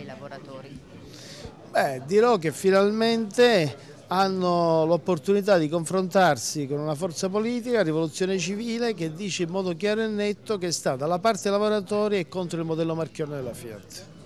ai lavoratori? Beh, dirò che finalmente hanno l'opportunità di confrontarsi con una forza politica, rivoluzione civile, che dice in modo chiaro e netto che sta dalla parte dei lavoratori e contro il modello marchione della Fiat.